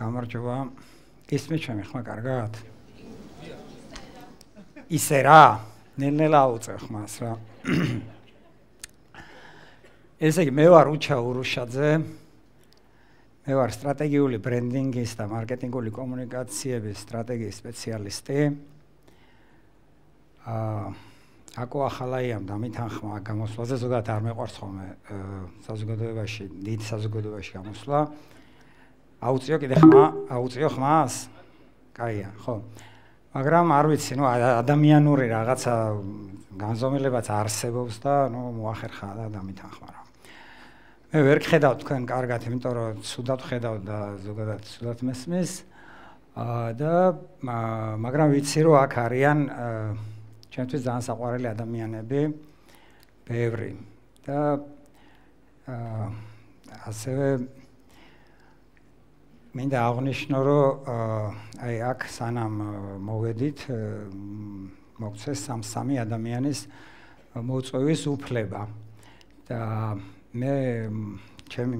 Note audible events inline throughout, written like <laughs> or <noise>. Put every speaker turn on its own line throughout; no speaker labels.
გამარჯობა. ისმე ჩემი ხმა კარგად? ისე რა, ნენელა უწევ ხმას რა. <coughs> ესე იგი, მე ვარ უჩა ურუშაძე. მე ვარ სტრატეგიული ბრენდინგის და მარკეტინგული კომუნიკაციების სტრატეგიის სპეციალისტი. აა აკო ახალაიამ დამითანხმა გამოსვლაზე, ზოგადად არ მეყვარს ხოლმე საზოგადოებაში, დიდ საზოგადოებაში გამოსვლა. აუწიო კიდე ხმა, აუწიო ხმას. კაია, ხო. მაგრამ არ ვიცი, ნუ ადამიანური რაღაცა განზომილებაც არსებობს და ნუ მოახერხა და ამითან ხმა რა. მე ვერ ხედავ თქვენ კარგად, იმიტომ რომ ცუდად ხედავ და ზოგადად ცუდად მესმის. აა და მაგრამ ვიცი რომ აქ არიან ჩვენთვის ძალიან საყვარელი ადამიანები ბევრი და აა ასევე მინდა აღნიშნო, რომ აი აქ სანამ მოведით მოგცეს სამ-სამი ადამიანის მოწვევის უფლება. და მე ჩემი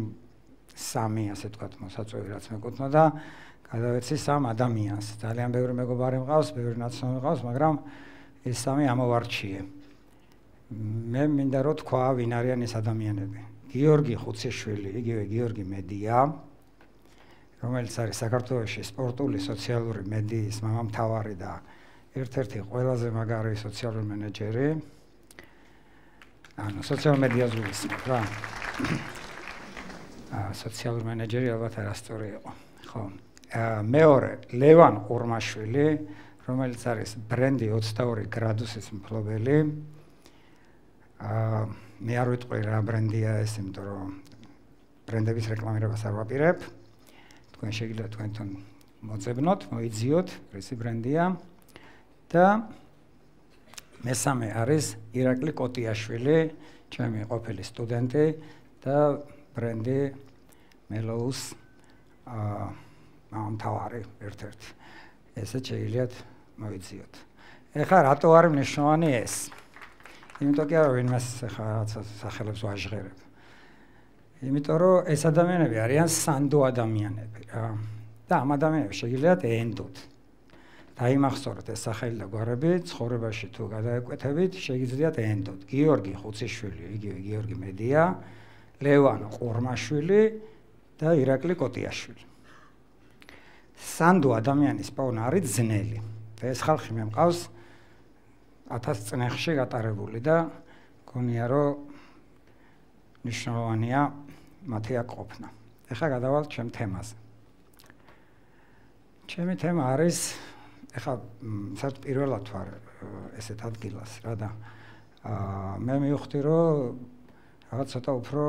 სამი, ასე ვთქვათ, მოსაწვევი რაც მეკუთვნოდა, გადავეცი სამ ადამიანს. ძალიან ბევრი მეგობარი მყავს, ბევრი ნაცნობი მყავს, მაგრამ ეს სამი ამოვარჩიე. მე მინდა რომ თქვა, ვინ არიან ეს ადამიანები. გიორგი ხუციშვილი, იგივე გიორგი მედია, რომელიც არის საქართველოსი სპორტული სოციალური მედიის მამამთავარი და ერთ-ერთი ყველაზე მაგარი სოციალური მენეჯერი. ანუ სოციალურ მედიას გულისხმობ რა. <coughs> აა სოციალური მენეჯერი ალბათ არასწორი იყო. ხო. აა მეორე ლევან ყურმაშვილი, რომელიც არის ბრენდი 22 გრადუსის მფლობელი. აა მე არ ვიტყვი რა ბრენდია ეს, იმიტომ რომ ბრენდების რეკლამირებას არ ვაპირებ. აა თქვენ შეგიძლიათ თქვენთან მოძებნოთ, მოიძიოთ, რისი ბრენდია და მესამე არის ირაკლი კოტიაშვილი, ჩემი ყოფილი სტუდენტი და ბრენდი Melous აა მომთავარი ერთ-ერთი. ესე შეგიძლიათ მოიძიოთ. ეხლა რატო არის მნიშვნელოვანი ეს? იმიტომ კი არა, ვინმე ხარაცა სახელებს ვაჟღერებ. აა იმიტომ რომ ეს ადამიანები არიან სანდო ადამიანები რა. და ამ ადამიანებს შეიძლება ენდოთ. დაიმახსოვროთ ეს სახელი და გვარები, ცხოვრებაში თუ გადააკეთებით, შეიძლება ენდოთ. გიორგი ხუციშვილი, იგივე გიორგი მედია, ლევან ყურმაშვილი და ირაკლი კოტიაშვილი. სანდო ადამიანის პოვნა არის ძნელი. და ეს ხალხი მე მყავს 1000 წნეხში გატარებული და გონია რომ ნიშნავანია მათეა ყოფნა. ეხლა გადავალ ჩემ თემას. ჩემი თემა არის ეხლა საერთ პირველად ვარ ესეთ ადგილას რა და აა მე მივხვდი რომ რაღაც ცოტა უფრო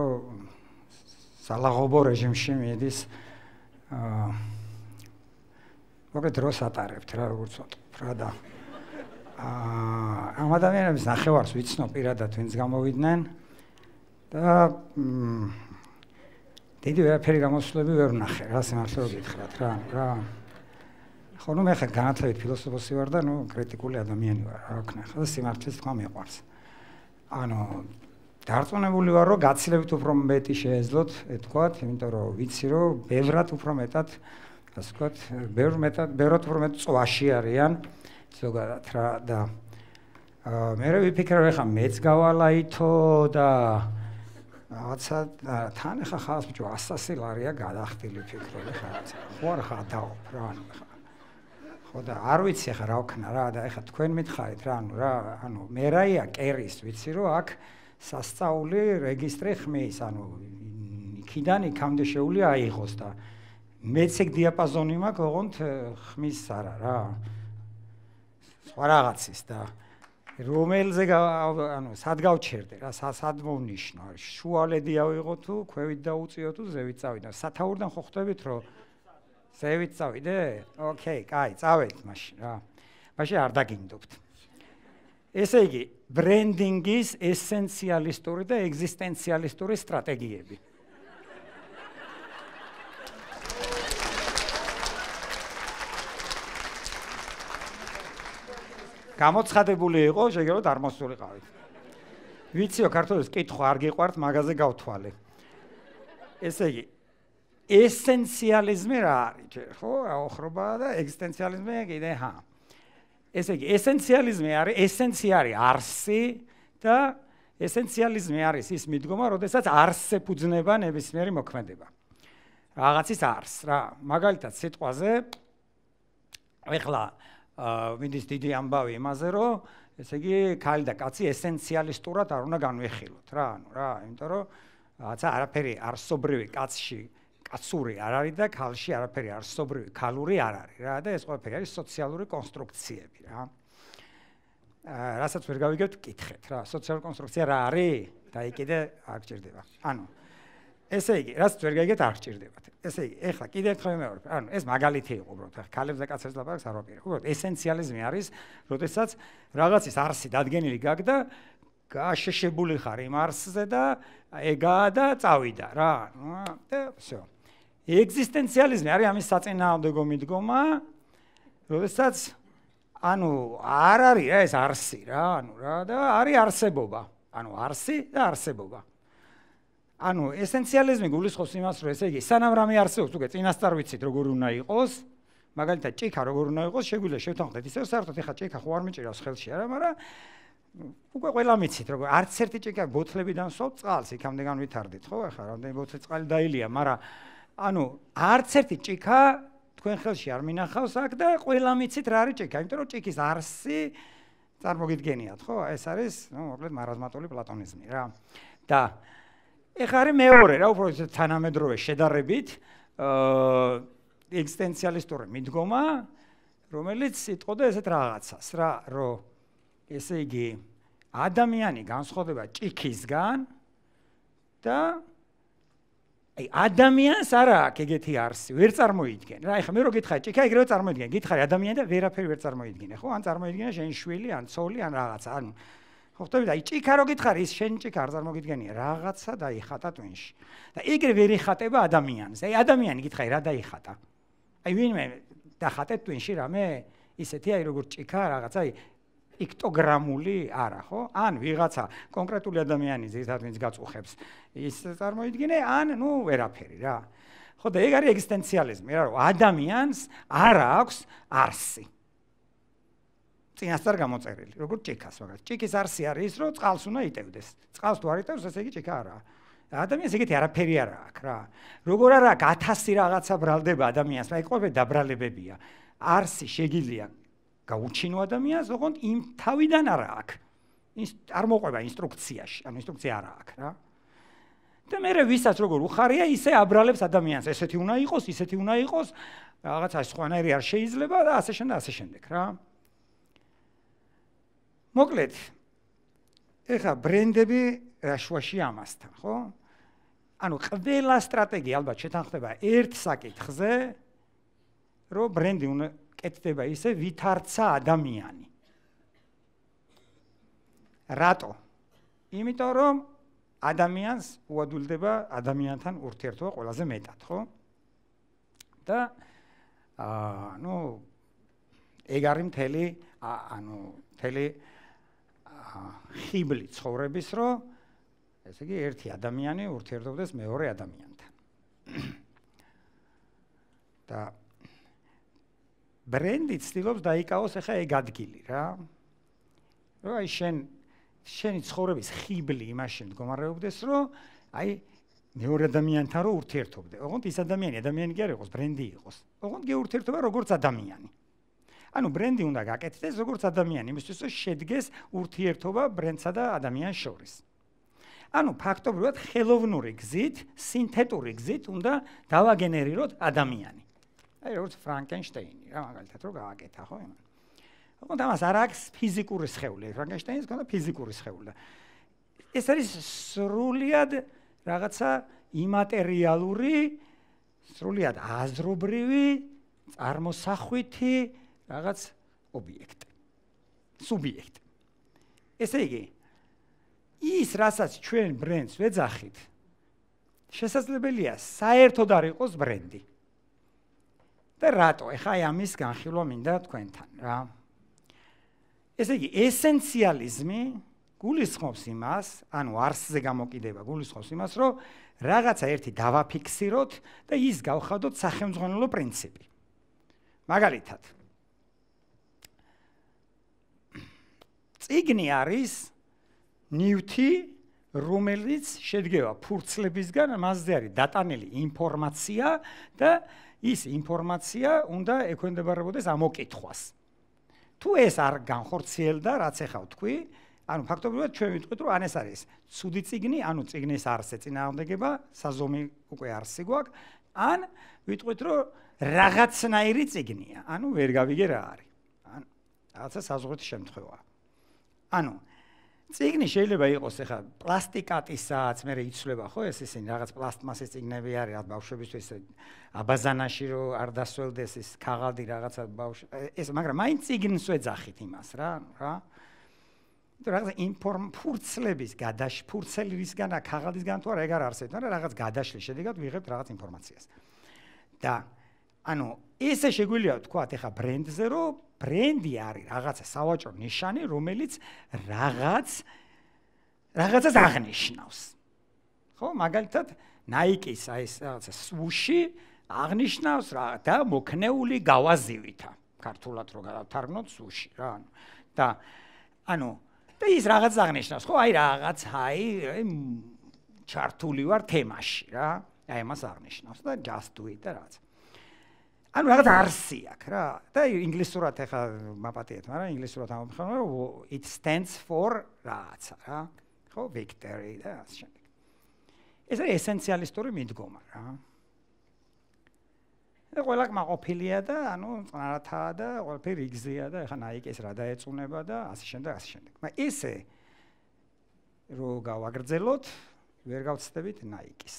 ალაღობო რეჟიმში მიდის აა მოკლედ დროს ატარებთ რა როგორც ვთქვა და აა ამ ადამიანებს ნახევარს ვიცნობ პირადად ვინც გამოვიდნენ და მ დიდი ვერაფერი გამოსვლები ვერ ვნახე, რა სიმართლე გითხრათ რა, რა. ხო ნუ მე ხა განათლებით ფილოსოფოსი ვარ და ნუ კრიტიკული ადამიანი ვარ, რა ვქნა. ხა სიმართლეს თქვა მეყვარს. ანუ დარწმუნებული ვარ, რომ გაცილებით უფრო მეტი შეეძლოთ, ეთქვათ, იმიტომ რომ ვიცი, რომ ბევრად უფრო მეტად, ასე ვქოთ, ბევრ მეტად, ბევრად უფრო მეტ წვაში არიან ზოგადად რა და აა მე ვიფიქრე, რომ ხა მეც გავალაითო და აა რაღაცა თან ხა ხალხს ბიჭო 100-ასი ლარია გადახდილი ფიქრობი ხა. ხო არ ხადავ რა ანუ ხა. ხო და არ ვიცი ხა რა ვქნა რა და ხა თქვენ მითხარით რა ანუ რა ანუ მე რაია კერის ვიცი რომ აქ სასწაული რეგისტრი ხმის ანუ იქიდან იქამდე შეუძლია აიღოს და მეც ეგ დიაპაზონი მაქვს ოღონდ ხმის არა რა. სხვა რაღაცის და რომელზე ანუ სად გავჩერდე რა სად მომნიშნო შუალედი ავიღო თუ ქვევით დაუწიო თუ ზევით წავიდა სათაურიდან ხო ხვდებით რომ ზევით წავიდე ოკეი კაი წავედ მაშინ რა მაშინ არ დაგინდობთ ესე იგი ბრენდინგის ესენციალისტური და ეგზისტენციალისტური სტრატეგიები გამოცხადებული იყო შეგეროთ არმოსულიყავით ვიციო ქართულს კითხვა არ გიყვართ მაღაზე გავთვალე ესე იგი ესენციალიზმი რა არის ხო ახრობა და ეგზისტენციალიზმი კიდე ჰა ესე იგი ესენციალიზმი არის ესენცი არის არსი და ესენციალიზმი არის ის მიდგომა, როდესაც არსე ფუძნება ნებისმიერი მოქმედება. რაღაცის არს რა. მაგალითად, სიტყვაზე ეხლა აა ვინდის დიდი ამბავი იმაზე, რომ ესე იგი, ქალი და კაცი ესენციალისტურად არ უნდა განვეხილოთ რა, ანუ რა, იმიტომ რომ რაცა არაფერი არსობრივი კაცში კაცური არ არის და ქალში არაფერი არსობრივი ქალური არ არის რა და ეს ყველაფერი არის სოციალური კონსტრუქციები რა. რასაც ვერ გავიგებთ, კითხეთ რა, სოციალური კონსტრუქცია რა არის? და იქიდე აღჭირდება. ანუ ესე იგი, რაც ვერ გაიგეთ, არ ჭირდებათ. ესე იგი, ეხლა კიდევ ერთხელ მეორე, ანუ ეს მაგალითი იყო უბრალოდ, ეხლა ქალებს და კაცებს ლაპარაკს არ ვაპირებ. უბრალოდ ესენციალიზმი არის, როდესაც რაღაცის არსი დადგენილი გაგდა, გააშეშებული ხარ იმ არსზე და ეგაა და წავიდა რა. ნუ და всё. ეგზისტენციალიზმი არის ამის საწინააღმდეგო მიდგომა, როდესაც ანუ არ არის რა ეს არსი რა, ანუ რა და არის არსებობა. ანუ არსი და არსებობა. ანუ ესენციალიზმი გულისხმობს იმას, რომ ესე იგი, სანამ რამე არსებობს, უკვე წინასწარ ვიცით, როგორ უნდა იყოს, მაგალითად, ჭიქა როგორ უნდა იყოს, შეგვიძლია შევთანხმდეთ ისე, რომ საერთოდ ეხა ჭიქა ხო არ მეჭირავს ხელში არა, მაგრამ უკვე ყველა მიცით, როგორ არც ერთი ჭიქა ბოთლებიდან სოთ წყალს იქამდე განვითარდით, ხო? ეხა რამდენი ბოთლი წყალი დაილია, მაგრამ ანუ არც ერთი ჭიქა თქვენ ხელში არ მინახავს აქ და ყველა მიცით რა არის ჭიქა, იმიტომ რომ ჭიქის არსი წარმოგიდგენიათ, ხო? ეს არის, ну, მოკლედ, მარაზმატული პლატონიზმი რა. და ეხა არის მეორე რა უფრო ისე თანამედროვე შედარებით აა ექსტენციალისტური მიდგომა რომელიც იტყოდა ესეთ რაღაცას რა რომ ესე იგი ადამიანი განსხვავდება ჭიქისგან და აი ადამიანს არა აქვს ეგეთი არსი ვერ წარმოიდგენ რა ეხა მე რო გითხარი ჭიქა ეგრევე წარმოიდგენ გითხარი ადამიანი და ვერაფერი ვერ წარმოიდგენ ხო ან წარმოიდგენ შენ შვილი ან ცოლი ან რაღაცა ანუ ხო ხტები და აი ჭიქა რო გითხარ ის შენ ჭიქა არ წარმოგიდგენია რაღაცა დაიხატა ტვინში და ეგრე ვერ ეხატება ადამიანს აი ადამიანი გითხარი რა დაიხატა აი ვინმე დახატე ტვინში რამე ისეთი აი როგორ ჭიქა რაღაც აი ეკტოგრამული არა ხო ან ვიღაცა კონკრეტული ადამიანი ზედათ ვინც გაწუხებს ის წარმოიდგინე ან ნუ ვერაფერი რა ხო და ეგ არის ეგზისტენციალიზმი რა რომ ადამიანს არ აქვს არსი წინასწარ გამოწერილი, როგორც ჭიქას მაგას. ჭიქის არსი არის ის, რომ წყალს უნდა იტევდეს. წყალს თუ არ იტევს, ესე იგი ჭიქა არაა. ადამიანს ეგეთი არაფერი არ აქვს რა. როგორ არა გათასი რაღაცა ბრალდება ადამიანს, აი ყובה დაბრალებებია. არსი შეგიძლია გაუჩინო ადამიანს, ოღონდ იმ თავიდან არა აქვს. ის არ მოყვება ინსტრუქციაში, ანუ ინსტრუქცია არა აქვს რა. და მეરે ვისაც როგორ უხარია, ისე აბრალებს ადამიანს, ესეთი უნდა იყოს, ისეთი უნდა იყოს, რაღაცა სხვანაირი არ შეიძლება და ასე შემდეგ, ასე შემდეგ რა. მოკლედ ეხა ბრენდები რაშვაში ამასთან, ხო? ანუ ყველა სტრატეგია ალბათ შეთანხმდება ერთ საკითხზე, რომ ბრენდი უნდა კეთდება ისე, ვით არცა ადამიანი. რატო? იმიტომ რომ ადამიანს უადულდება ადამიანთან ურთიერთობა ყველაზე მეტად, ხო? და აა, ну ეგ არის მთელი, ანუ მთელი აა ხიბლი ცხოვრების რო ესე იგი ერთი ადამიანი ურთიერთობდეს მეორე ადამიანთან <coughs> და ბრენდი ცდილობს დაიკავოს ახლა ეგ ადგილი რა რა აი შენ შენი ცხოვრების ხიბლი იმაში მდგომარეობდეს რო აი მეორე ადამიანთან რო ურთიერთობდე ოღონდ ის ადამიანი ადამიანი კი არ იყოს ბრენდი იყოს ოღონდ გეურთიერთობა როგორც ადამიანი ანუ ბრენდი უნდა გაკეთდეს როგორც ადამიანი, იმისთვის რომ შედგეს ურთიერთობა ბრენდსა და ადამიანს შორის. ანუ ფაქტობრივად ხელოვნური გზით, სინთეტური გზით უნდა დავაგენერიროთ ადამიანი. აი როგორც ფრანკენშტეინი რა მაგალითად რო გააკეთა ხო იმან. თუმცა მას არ აქვს ფიზიკური სხეული, ფრანკენშტეინს ქონდა ფიზიკური სხეული და ეს არის სრულიად რაღაცა იმატერიალური, სრულიად აზრობრივი, წარმოსახვითი რაღაც ობიექტი. სუბიექტი. ესე იგი ის რასაც ჩვენ ბრენდს ვეძახით შესაძლებელია საერთოდ არ იყოს ბრენდი. და რატო? ეხა აი ამის განხილვა მინდა თქვენთან, რა. ესე იგი ესენციალიზმი გულისხმობს იმას, ანუ არსზე გამოკიდება გულისხმობს იმას, რომ რაღაცა ერთი დავაფიქსიროთ და ის გავხადოთ სახელმძღვანელო პრინციპი. მაგალითად, წიგნი არის ნიუთი რომელიც შედგება ფურცლებისგან მასზე არის დატანილი ინფორმაცია და ის ინფორმაცია უნდა ექვემდებარებოდეს ამოკითხვას თუ ეს არ განხორციელდა რაც ახლა თქვი ანუ ფაქტობრივად ჩვენ ვიტყვით რომ ან ეს არის ცუდი წიგნი ანუ წიგნის არსე წინააღმდეგება საზომი უკვე არსი გვაქვს ან ვიტყვით რომ რაღაცნაირი წიგნია ანუ ვერ გავიგე რა არის ან რაღაცა საზღვრით შემთხვევაა ანუ ციგნი შეიძლება იყოს ახლა პლასტიკატისაც მე რე იცლება ხო ეს ისინი რაღაც პლასტმასის ციგნები არის ბავშვებისთვის აბაზანაში რო არ დასველდეს ის ქაღალდი რაღაცა ბავშვ ეს მაგრამ აი ციგნს ვეძახით იმას რა რა და რაღაც ინფორმ ფურცლების გადაშ ფურცელისგანა ქაღალდისგან თუ არა ეგარ არსებობს მაგრამ რაღაც გადაშლის შედეგად ვიღებთ რაღაც ინფორმაციას და ანუ ესე შეგვიძლია თქვა ეხლა ბრენდზე რომ ბრენდი არის რაღაცა სავაჭრო ნიშანი, რომელიც რაღაც რაღაცას აღნიშნავს. ხო, მაგალითად, Nike-ის აი ეს რაღაცა სუში აღნიშნავს რა და მოქნეული გავაზივითა. ქართულად რო გავთარგმნოთ სუში რა. და ანუ და ის რაღაც აღნიშნავს, ხო, აი რაღაც, აი ჩართული ვარ თემაში რა. აი მას აღნიშნავს და just do it და რაღაც. ანუ რაღაც არსი აქვს რა და ინგლისურად ახლა მაპატიეთ მაგრამ ინგლისურად ამბობენ რომ it stands for რაც რა ხო victory და ასე შემდეგ ეს არის ესენციალისტური მიდგომა რა და ყველა მაყოფილია და ანუ წნარათაა და ყველაფერი რიგზეა და ახლა ნაიკეს რა დაეწუნება და ასე შემდეგ ასე შემდეგ მაგრამ ესე რო გავაგრძელოთ ვერ გავწდებით ნაიკის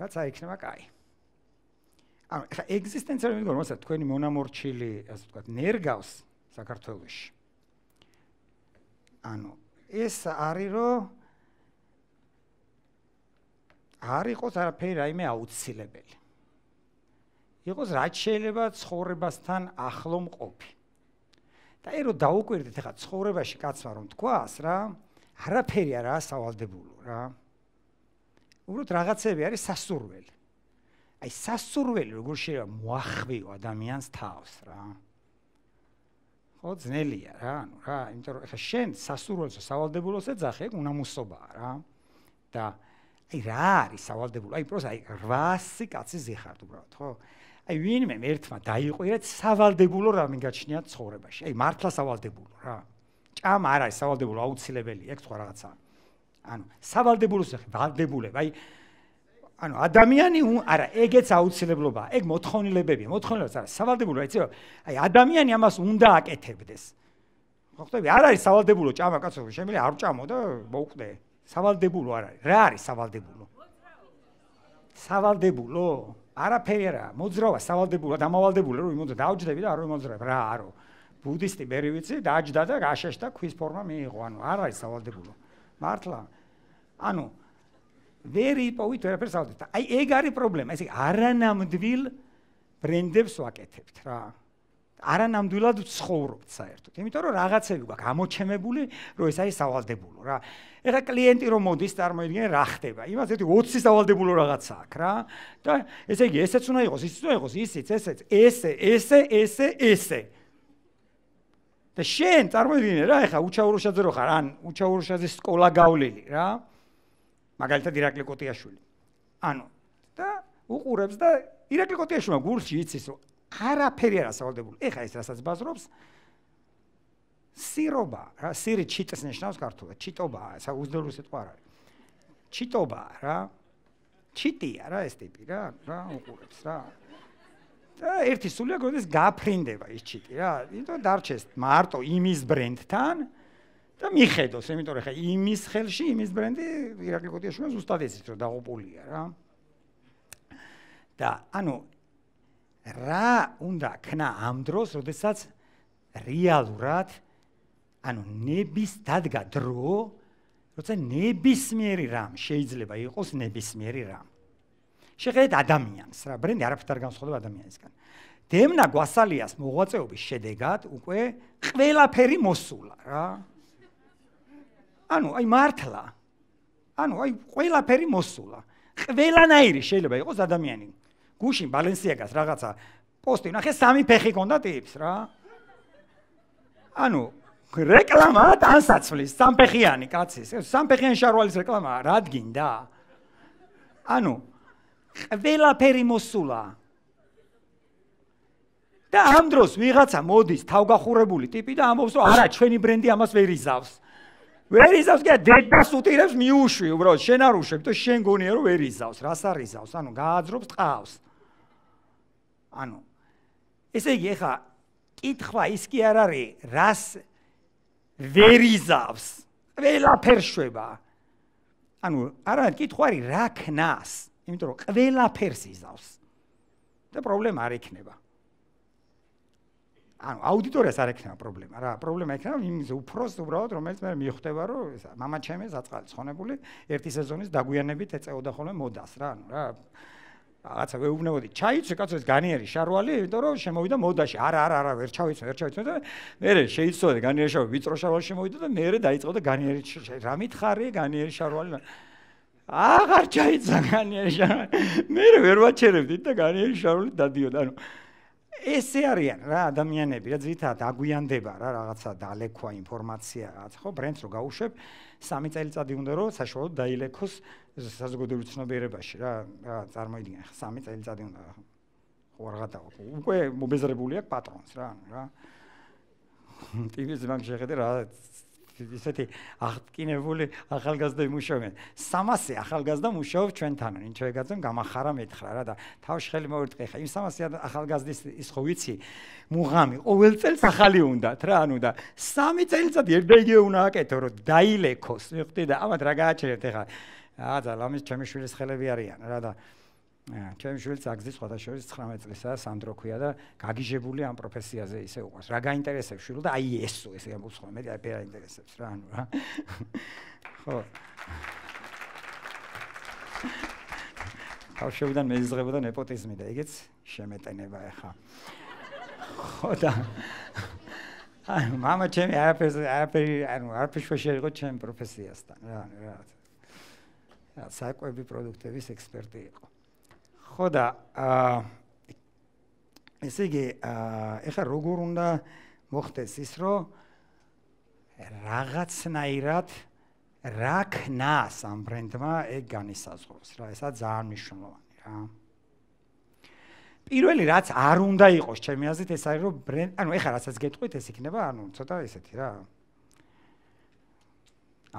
რაც აიქნება კაი ანუ ხა ეგზისტენციალური მიგონ რომ ასე თქვენი მონამორჩილი ასე ვთქვათ ნერგავს საქართველოში ანუ ეს არის რომ არ იყოს არაფერი რაიმე აუცილებელი იყოს რაც შეიძლება ცხოვრებასთან ახლო მყოფი და ე რომ დაუკვირდეთ ხა ცხოვრებაში კაცმა რომ თქواس რა არაფერი არა სავალდებულო რა უბრალოდ რაღაცები არის სასურველი აი სასურველი როგორ შეიძლება მოახვიო ადამიანს თავს რა ხო ძნელია რა ანუ რა იმიტომ რომ ხა შენ სასურველს სავალდებულოს ეძახე უნამუსობაა რა და აი რა არის სავალდებულო აი პროს აი 800 კაცი ზიხარდ უბრალოდ ხო აი ვინმე ერთმა დაიყვირეთ სავალდებულო რამე გაჩნია ცხოვრებაში აი მართლა სავალდებულო რა ჭამ არ არის სავალდებულო აუცილებელი ეგ სხვა რაღაცაა ანუ სავალდებულოს ეხი ვალდებულებ აი ანუ ადამიანი არა ეგეც აუცილებლობაა ეგ მოთხოვნილებებია მოთხოვნილებაც არა სავალდებულოა იცი რა აი ადამიანი ამას უნდა აკეთებდეს ხოხტები არ არის სავალდებულო ჭამა კაცო შემიძლია არ ჭამო და მოუკვდე სავალდებულო არ არის რა არის სავალდებულო სავალდებულო არაფერი არა მოძრავა სავალდებულო დამავალდებული რომ იმოძრა დაუჯდები და არ მოძრა რა არო ბუდისტი მე ვიცი დააჯდა და გააშეშდა ქვის ფორმა მიიღო ანუ არ არის სავალდებულო მართლა ანუ ვერ იპოვით ვერაფერს ალბათ. აი ეგ არის პრობლემა. ესე არანამდვილ ბრენდებს ვაკეთებთ რა. არანამდვილად ცხოვრობთ საერთოდ. იმიტომ რომ რაღაცები გვაქვს ამოჩემებული, რომ ეს არის სავალდებულო რა. ეხლა კლიენტი რომ მოდის, წარმოიდგინე რა ხდება. იმას ერთი 20 სავალდებულო რაღაცა აქვს რა. და ესე იგი ესეც უნდა იყოს, ისიც უნდა იყოს, ისიც, ესეც, ესე, ესე, ესე, ესე. და შენ წარმოიდგინე რა, ეხლა უჩაურუშაძე რო ხარ, ან უჩაურუშაძის სკოლა გავლილი რა. მაგალითად ირაკლი კოტიაშვილი. ანუ და უყურებს და ირაკლი კოტიაშვილი გულში იცის რომ არაფერი არ ასავალდებული. ეხა ეს რასაც ბაზრობს სირობა, რა სირი ჩიტს ნიშნავს ქართულად, ჩიტობა, უძველესი სიტყვა არ არის. ჩიტობა რა. ჩიტია რა ეს ტიპი რა, რა უყურებს რა. და ერთი სულია გოდეს გაფრინდება ის ჩიტი რა. იმიტომ დარჩეს მარტო იმის ბრენდთან. და მიხედოს, იმიტომ რომ ხა იმის ხელში იმის ბრენდი ირაკლი კოტიაშვილი ზუსტად ეცით რომ დაღუპულია რა. და ანუ რა უნდა ქნა ამ დროს, როდესაც რეალურად ანუ ნების დადგა დრო, როცა ნებისმიერი რამ შეიძლება იყოს ნებისმიერი რამ. შეხედეთ ადამიანს რა, ბრენდი არაფერს არ განსხვავდება ადამიანისგან. დემნა გვასალიას მოღვაწეობის შედეგად უკვე ყველაფერი მოსულა რა. ანუ აი მართლა ანუ აი ყველაფერი მოსულა ყველანაირი შეიძლება იყოს ადამიანი გუშინ ბალენსიაგას რაღაცა პოსტი ნახე სამი ფეხი გონდა ტიპს რა ანუ რეკლამა დაანსაცვლის სამფეხიანი კაცის სამფეხიანი შარვალის რეკლამა რა დგინდა ანუ ყველაფერი მოსულა და ამ დროს ვიღაცა მოდის თავგახურებული ტიპი და ამბობს რომ არა ჩვენი ბრენდი ამას ვერ იზავს ვერ იზავს, გია დედას უტირებს მიუშვი, უბრალოდ შენ არ უშვებ, თუ შენ გონია რომ ვერ იზავს, რას არ იზავს, ანუ გააძრობს ტყავს. ანუ ესე იგი, ხა კითხვა ის კი არ არის, რას ვერ იზავს. ყველა ფერშובה. ანუ არა, კითხვა არის რა ქნას, იმიტომ რომ ყველა ფერს იზავს. და პრობლემა არ იქნება. ანუ აუდიტორიას არ ექნება პრობლემა რა პრობლემა ექნება იმის უფროს უბრალოდ რომელიც მე მიხვდება რომ ეს მამაჩემი საწყალი ცხონებული ერთი სეზონის დაგვიანებით ეწეოდა ხოლმე მოდას რა ანუ რა რაღაცა გეუბნებოდი ჩაიჭრე კაცო ეს განიერი შარვალი იმიტომ რომ შემოვიდა მოდაში არა არა არა ვერ ჩავიცნო ვერ ჩავიცნო და მერე შეიძლება განიერი შარვალი ვიწრო შარვალი შემოვიდა და მერე დაიწყო და განიერი რამით ხარი განიერი შარვალი აღარ ჩაიცა განიერი შარვალი მერე ვერ ვაჩერებდი და განიერი შარვალი დადიოდა ანუ ესე არიან რა ადამიანები რა ძირითადად აგვიანდება რა რაღაცა დალექვა ინფორმაცია რაღაც ხო ბრენდს რო გაუშვებ სამი წელიწადი უნდა რომ საშუალოდ დაილექოს საზოგადოებრივ ცნობიერებაში რა რა წარმოიდგინე ხა სამი წელიწადი უნდა ხო რაღაცა უკვე მობეზრებული აქვს პატრონს რა რა <laughs> ტიპის მაგ შეხედე რა ისეთი აღტკინებული ახალგაზრდა იმუშავენ 300 ახალგაზრდა მუშაობ ჩვენთან ინ ჩვენგაზრდა გამახარა მეთხრა რა და თავში ხელი მოერტყე ხა იმ 300 ახალგაზრდის ის ხო ვიცი მუღამი ყოველ წელს ახალი უნდათ რა ანუ და სამი წელიწადი ერთეგე უნდა აკეთო რომ დაილექოს ხვდი და ამათ რა გააჩერეთ ხა რა და ლამის ჩემი შვილის ხელები არიან რა და ჩემ შვილს აგზის ფოთაშორის 19 წელსა სანდრო ქვია და გაგიჟებული ამ პროფესიაზე ისე უყვარს. რა გაინტერესებს შვილს და აი ესო ესე უცხო მე და ფერა ინტერესებს რა ანუ რა. ხო. ბავშვებიდან მეიზღებოდა ნეპოტიზმი და ეგეც შემეტენება ეხა. ხო და აი мама ჩემი არაფერს არაფერი ანუ არაფერს შეიძლება ჩემ პროფესიასთან რა ანუ რა. საკვები პროდუქტების ექსპერტი იყო. ხო და აა ესე იგი აა ეხა როგორ უნდა მოხდეს ის რომ რაღაცნაირად რა ქნა სამ ბრენდმა ეგ განისაზღვროს რა ესა ძალიან მნიშვნელოვანი რა პირველი რაც არ უნდა იყოს ჩემი აზრით ეს არის რომ ბრენდ ანუ ეხა რასაც გეტყვით ეს იქნება ანუ ცოტა ესეთი რა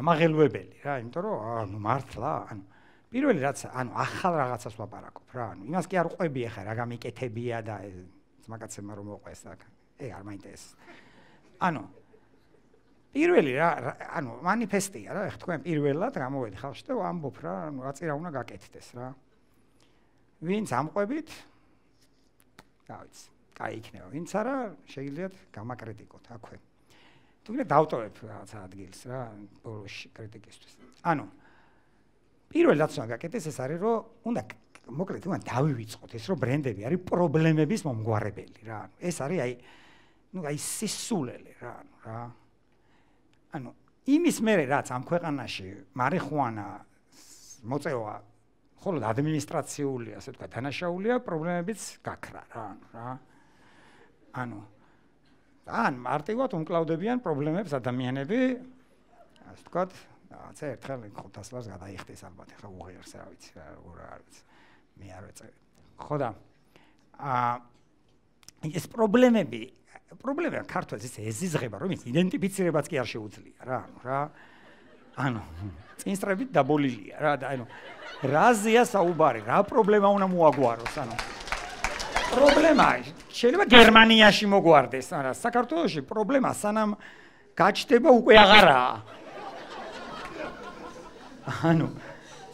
ამაღელვებელი რა იმიტომ რომ ანუ მართლა ანუ პირველი რაც ანუ ახალ რაღაცას ვაპარაკობ რა ანუ იმას კი არ ყვები ახლა რა გამიკეთებია და ძმაკაცებმა რომ მოყვეს აქ ე არ მაინტერესს ანუ პირველი რა ანუ манифеסטיა რა ხა თქვენ პირველად გამოვედი ხალხში და ვამბობ რა ანუ აწერა უნდა გაკეთდეს რა ვინც ამყვებით რა ვიცი კაი იქნება ვინც არა შეიძლება გამაკრიტიკოთ აქვე თუმცა დავტოვებ რაღაც ადგილს რა ბოლოს კრიტიკისთვის ანუ პირველ რაც უნდა გაკეთდეს ეს არის რომ უნდა მოკლედ უნდა დავივიწყოთ ეს რომ ბრენდები არის პრობლემების მომგვარებელი რა ანუ ეს არის აი ну აი სისულელი რა ანუ რა ანუ იმის მერე რაც ამ ქვეყანაში მარიხუანა მოწევა მხოლოდ ადმინისტრაციული ასე ვთქვათ თანაშაულია პრობლემებიც გაქრა რა ანუ რა ანუ ან მარტივად უმკლავდებიან პრობლემებს ადამიანები ასე ვთქვათ რაღაცა ერთხელ 500 ლარს გადაიხდეს ალბათ ახლა უღიარს რა ვიცი რა რა არ ვიცი მე არ ვეწევი ხო და ა ეს პრობლემები პრობლემა ქართველს ეს ეზიზღება რომ იდენტიფიცირებაც კი არ შეუძლია რა ანუ რა ანუ წინსტრებით დაბოლილია რა და ანუ რაზეა საუბარი რა პრობლემა უნდა მოაგვაროს ანუ პრობლემა შეიძლება გერმანიაში მოგვარდეს არა საქართველოში პრობლემა სანამ გაჩდება უკვე აღარაა ანუ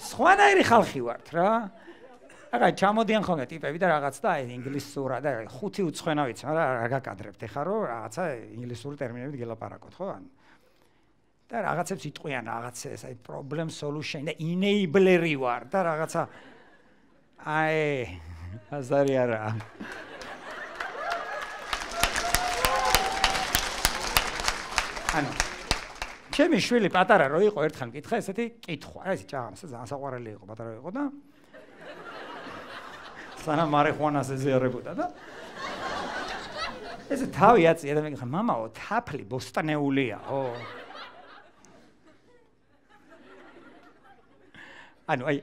სხვანაირი ხალხი ვართ რა. აგა ჩამოდიან ხოლმე ტიპები და რაღაც და აი ინგლისურა და ხუთი უცხენა ვიცი მაგრამ რა გაკადრებთ ეხა რომ რაღაცა ინგლისური ტერმინებით გელაპარაკოთ ხო ან და რაღაცებს იტყვიან რაღაცა აი პრობლემ სოლუშენი და ინეიბლერი ვარ და რაღაცა აი აზარი არა ანუ ჩემი შვილი პატარა რო იყო ერთხელ მკითხა ესეთი კითხვა რა ეს ჭამს ზან საყვარელი იყო პატარა იყო და სანა მარეხვანას ეზიარებოდა და ესე თავი აწია და მე ხა мамаო თაფლი ბოსტანეულია ო ანუ აი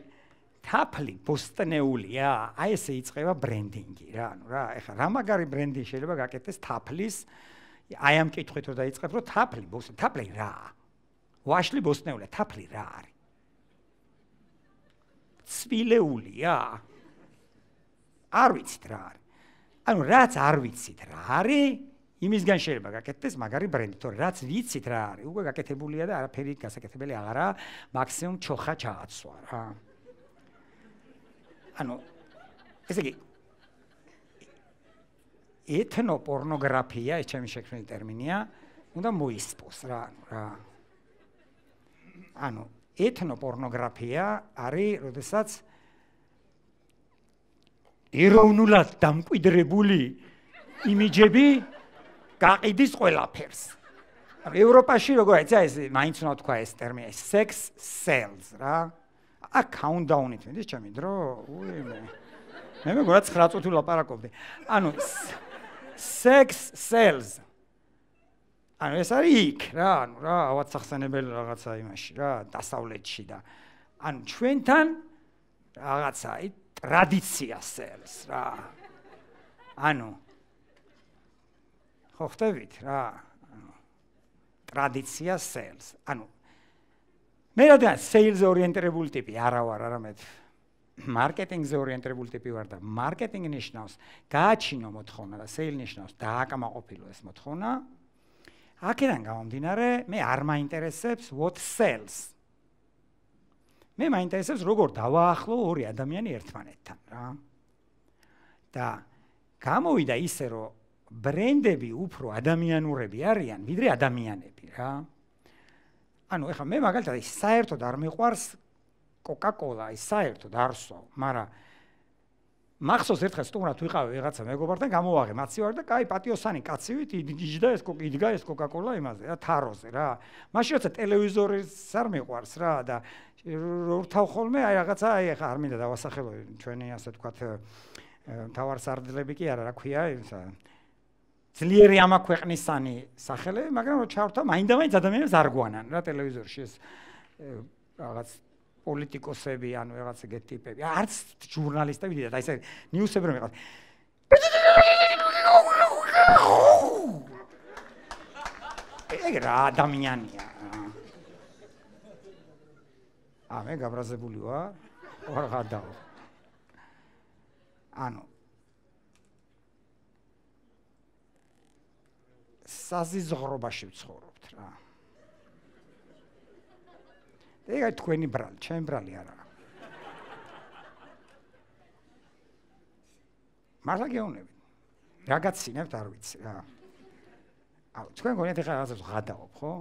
თაფლი ბოსტანეულია აი ესე იწება ბრენდინგი რა ანუ რა ეხა რა მაგარი ბრენდი შეიძლება გაკეთდეს თაფლის აი ამ კითხვით რომ დაიწყებ რომ თაფლი ბოსტანეული რა ვაშლი ბოსნეულა თაფლი რა არის? წვილეულია. არ ვიცით რა არის. ანუ რაც არ ვიცით რა არის, იმისგან შეიძლება გაკეთდეს მაგარი ბრენდი, თორე რაც ვიცით რა არის, უკვე გაკეთებულია და არაფერი გასაკეთებელი აღარა, მაქსიმუმ ჩოხა ჩააცვა რა. ანუ ესე იგი ეთნო პორნოგრაფია, ეს ჩემი შექმნილი ტერმინია, უნდა მოისპოს რა, რა. ანუ ეთნოპორნოგრაფია არის, როდესაც ეროვნულად დამკვიდრებული იმიჯები გაყიდის ყველაფერს. ევროპაში როგორ აიცა ეს მაინც უნდა თქვა ეს ტერმინი sex sells, რა? a countdown it means ჩემი დრო უი მე მე მეგონა 9 წუთი ლაპარაკობდი ანუ sex sells ანუ ეს არის იქ რა, ანუ რა, ავაცხსენებელი რაღაცა იმაში რა, დასავლეთში და ანუ ჩვენთან რაღაცა აი ტრადიცია სერს რა. ანუ ხო ხტებით რა? ანუ ტრადიცია სერს. ანუ მე რადგან სეილზე ორიენტირებული ტიპი არა ვარ, არამედ მარკეტინგზე ორიენტირებული ტიპი ვარ და მარკეტინგი ნიშნავს გააჩინო მოთხოვნა და სეილი ნიშნავს დააკმაყოფილო ეს მოთხოვნა. აქედან გამომდინარე, მე არ მაინტერესებს what sells. მე მაინტერესებს როგორ დავაახლო ორი ადამიანი ერთმანეთთან, რა. და გამოვიდა ისე, რომ ბრენდები უფრო ადამიანურები არიან, ვიდრე ადამიანები, რა. ანუ ეხლა მე მაგალითად საერთოდ არ მეყვარს Coca-Cola, ის საერთოდ არ სვავ, მაგრამ მახსოვს ერთხელ სტუმრად ვიყავი ვიღაცა მეგობართან გამოვაღე მაციوار და კაი პატიოსანი კაცი ვით იჯდა ეს კოკი იდგა ეს კოკაკოლა იმაზე რა თაროზე რა მაშინ როცა ტელევიზორი არ მიყვარს რა და რთავ ხოლმე აი რაღაცა აი ახლა არ მინდა დავასახელო ჩვენი ასე თქვათ თავარსარდლები კი არა რა ქვია იმსა ძლიერი ამა ქვეყნისანი სახელები მაგრამ რო ჩავრთა მაინდა მაინც ადამიანებს არ გვანან რა ტელევიზორში ეს რაღაც პოლიტიკოსები ან რაღაც ეგეთ ტიპები. არც ჟურნალისტები დიდი და ისე ნიუსები რომ ეყავთ. ეგ რა ადამიანია? ა მე გაბრაზებული ვარ. ვარ გადაო. ანუ საზიზღრობაში ვცხოვრობთ რა. ეგა თქვენი ბრალი, ჩემი ბრალი არაა. მართლა გეუბნები. რაგაცინებთ არ ვიცი რა. აუ, თქვენ გონიათ ეხლა რაღაცას ვღადაობ, ხო?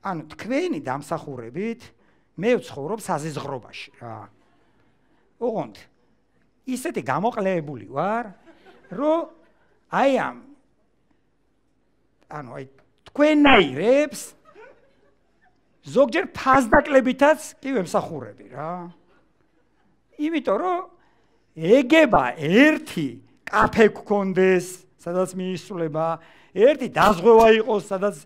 ანუ თქვენი დამსახურებით მე ვცხოვრობ საზეზღრობაში რა. უღონთ ისეთი გამოყლებული ვარ, რომ აი ამ ანუ აი თქვენ ნაირებს ზოგჯერ ფაზდაკლებითაც კი ემსახურები რა. იმიტომ რომ ეგება ერთი კაფე გქონდეს, სადაც მიისულება, ერთი დაზღვევა იყოს, სადაც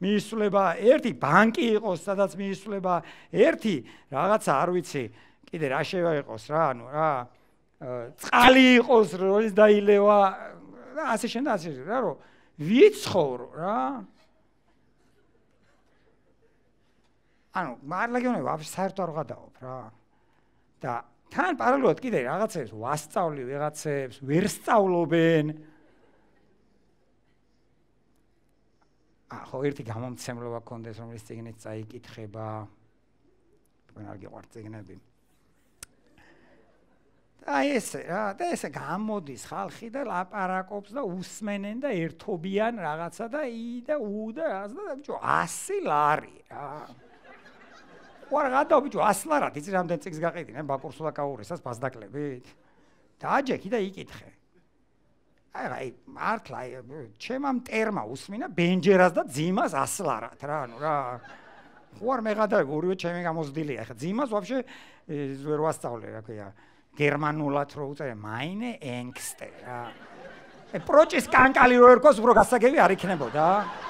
მიისულება, ერთი ბანკი იყოს, სადაც მიისულება, ერთი რაღაცა არ ვიცი, კიდე რა შევა იყოს რა, ანუ რა. წყალი იყოს, როლის დაილევა, ასე შემდეგ, ასე რა, რომ ვიცხოვრო რა. ანუ მარლეგიონები ვაფშე საერთოდ არ გადააობ რა. და თან პარალელურად კიდე რაღაცებს ვასწავლი ვიღაცებს, ვერ სწავლობენ. ახო ერთი გამომცემლობა კონდეს რომელიც ციგნით წაიკითხება. ყველა გიყვარ ციგნები. და ესე რა, და ესე გამოდის ხალხი და ლაპარაკობს და უსმენენ და ერთობიან რაღაცა და ი და უ და რაღაცა და ბიჭო 100 ლარი რა. ვარ გადა ბიჭო ასლა რა დიწი რამდენ წიგს გაყიდინე ბაკურსულა კაურესას ბაზდაკლებით დააჯექი და იკითხე აი რა მართლა ჩემამ ტერმა უსმინა ბენჯერას და ძიმას ასლარად რა ანუ რა ხوار მე გადა ორივე ჩემი გამოზდილია ხა ძიმას ვაფშე ვერ ვასწავლე რა ქვია გერმანულად რო უწერე მაინე ენგსტე რა პროჭის კანკალი როერქოს უფრო გასაგები არ იქნებოდა აა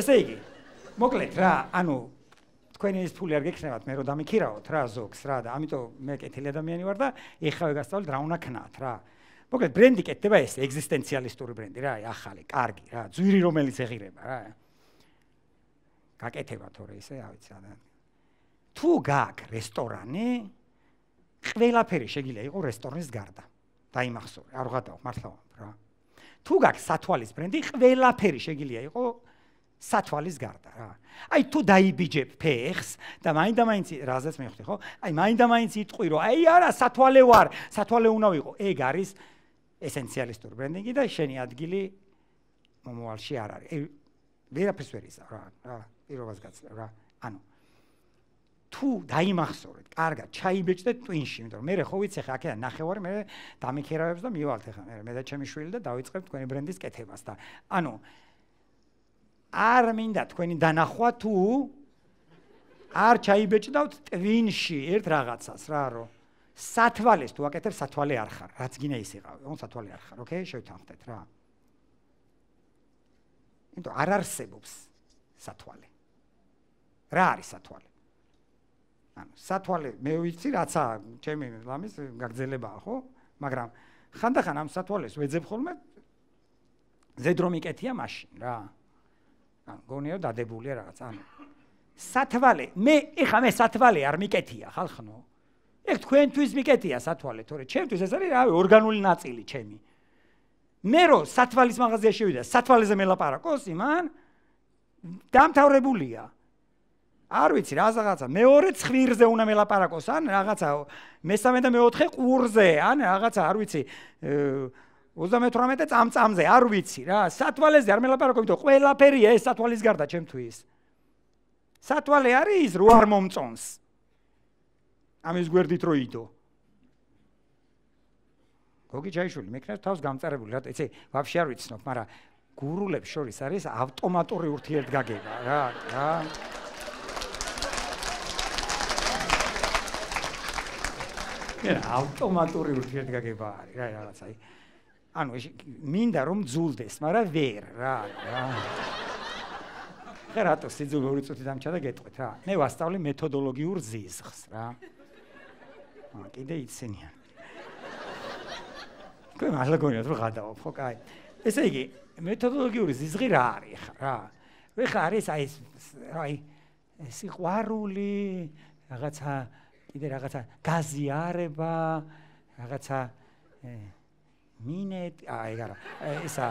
ესე იგი მოკლედ რა ანუ თქვენი ის ფული არ გექნებათ მე რომ დამიქირაოთ რა ზოგს რა და ამიტომ მე კეთილი ადამიანი ვარ და ეხავე გასწავლეთ რა უნდა ქნათ რა მოკლედ ბრენდი კეთდება ეს ეგზისტენციალისტური ბრენდი რა აი ახალი კარგი რა ძვირი რომელიც ეღირება რა გაკეთება თორე ესე რა ვიცი რა თუ გაკ რესტორანი ყველაფერი შეგიძლია იყოს რესტორნის გარდა დაიმახსოვრე არ ვღადაო მართლა რა თუ გაკ სათვალის ბრენდი ყველაფერი შეგიძლია იყოს სათვალის გარდა რა. აი თუ დაიბიჯებ ფეხს და მაინდა-მაინც რაზეც მეხვდი ხო? აი მაინდა-მაინც იტყვირო, აი არა, სათვალე ვარ, სათვალე უნდა ვიყო. ეგ არის ესენციალისტურ ბრენდინგი და შენი ადგილი მომავალში არ არის. აი ვერაფერს ვერ ისა რა, რა, პირობას გაცხრა რა. ანუ თუ დაიმახსოვრეთ, კარგად, ჩაიბეჭდეთ ტვინში, იმიტომ რომ მე ხო ვიცი ხა აქედან ნახევარი მე დამიქერავებს და მივალთ ხა მე და ჩემი შვილი და დავიწყებ თქვენი ბრენდის კეთებას და ანუ არ მინდა თქვენი დანახვა თუ არ ჩაიბეჭდავთ ტვინში ერთ რაღაცას რა რო სათვალეს თუ აკეთებ სათვალე არ ხარ რაც გინდა ის იყავი ან სათვალე არ ხარ ოკეი შევთანხმდეთ რა ანუ არ არსებობს სათვალე რა არის სათვალე ანუ სათვალე მე ვიცი რაცა ჩემი ლამის გაგძელებაა ხო მაგრამ ხანდახან ამ სათვალეს ვეძებ ხოლმე ზედრომიკეთია მაშინ რა ან გონიერ დადებულია რაღაც ან სათვალე მე ეხა მე სათვალე არ მიკეთია ხალხო ეგ თქვენთვის მიკეთია სათვალე თორემ ჩემთვის ეს არის რავი ორგანული ნაწილი ჩემი მე რო სათვალის მაღაზია შევიდა სათვალეზე მელაპარაკოს იმან დამთავრებულია არ ვიცი რა რაღაცა მეორე ცხვირზე უნდა მელაპარაკოს ან რაღაცა მესამე და მეოთხე ყურზე ან რაღაცა არ ვიცი აა 38 წამწამზე არ ვიცი რა სათვალეზე არ მელაპარაკობ იმიტომ ყველაფერი ეს სათვალის გარდა ჩემთვის სათვალე არის ის რო არ მომწონს ამის გვერდით რო იდო გოგი ჩაიშული მეკნებს თავს გამწარებული რა ეცე ვაფშე არ ვიცნობ მაგრამ გურულებს შორის არის ავტომატური ურთიერთგაგება რა რა ერთ ავტომატური ურთიერთგაგება არის რა რაღაცაი ანუ მინდა რომ ძულდეს, მაგრამ ვერ რა. ხა რატო სიძულე ორი წუთი დამჩადა გეტყვით რა. მე ვასწავლი მეთოდოლოგიურ ზიზღს რა. ა კიდე იცენია. კი მაგრამ გონია რომ გადავალ ხო კაი. ესე იგი მეთოდოლოგიური ზიზღი რა არის ხა რა. ხა არის აი ეს აი სიყვარული რაღაცა კიდე რაღაცა გაზიარება რაღაცა მინეტი, აი რა, ესა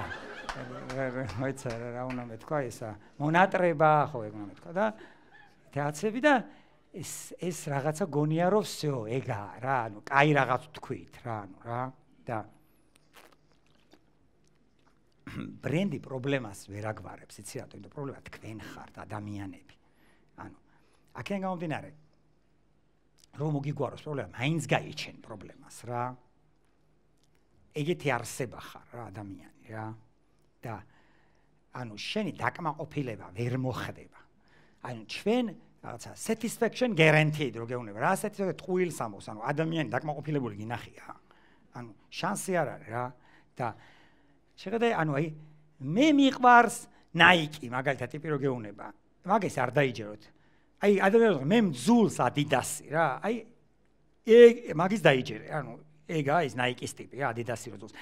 მოიცა რა უნდა მეთქვა ესა. მონატრება ხო ეგ უნდა მეთქვა და თეატრები და ეს ეს რაღაცა გონია რომ всё, ეგა რა, ანუ кай რაღაც თქვით რა, ანუ რა და ბრენდი პრობლემას ვერ აგვარებს, იცი რა, თუნდაც პრობლემა თქვენ ხართ ადამიანები. ანუ აქ ენ გამომდინარე რომ მოგიგვაროს პრობლემა, მაინც გაიჩენ პრობლემას რა. ეგეთი არსება ხარ რა ადამიანი რა და ანუ შენი დაკმაყოფილება ვერ მოხდება ანუ ჩვენ რაღაცა satisfaction guaranteed როგორ უნდა რა satisfaction ტყუილს ამბობს ანუ ადამიანი დაკმაყოფილებული გინახია ანუ შანსი არ არის რა და შეგდე ანუ აი მე მიყვარს ნაიკი მაგალითად ტიპი რო გეუნება მაგ ეს არ დაიჯეროთ აი ადამიანს მე მძულს ადიდასი რა აი მაგის დაიჯერე ანუ ეგ არის ნაიკის ტიპი, ადიდასი როძოს.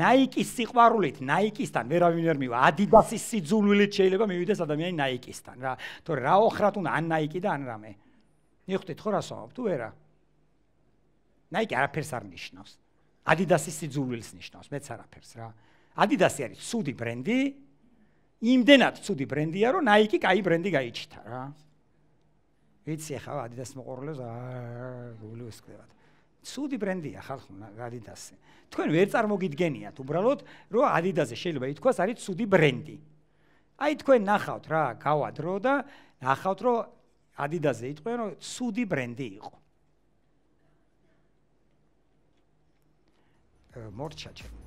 ნაიკის სიყვარულით, ნაიკისთან ვერავინ ვერ მივა. ადიდასის სიძულვილით შეიძლება მივიდეს ადამიანი ნაიკისთან, რა. თორე რა ოხრათ უნდა ან ნაიკი და ან რამე. მიხვდით ხო რა სამბობ თუ ვერა? ნაიკი არაფერს არ ნიშნავს. ადიდასის სიძულვილს ნიშნავს, მეც არაფერს, რა. ადიდასი არის ცუდი ბრენდი. იმდენად ცუდი ბრენდია, რომ ნაიკი კაი ბრენდი გაიჩიტა, რა. ვიცი ახლა ადიდასს მოყოლეს აა გულიოს კლევად. ცუდი ბრენდია ხალხუნა Adidas-ზე. თქვენ ვერ წარმოგიდგენიათ უბრალოდ, რომ Adidas-ზე შეიძლება ითქვას არის ცუდი ბრენდი. აი თქვენ ნახავთ რა, გავადრო და ნახავთ, რომ Adidas-ზე ითქვენ, რომ ცუდი ბრენდი იყო. მორჩა ჩემო.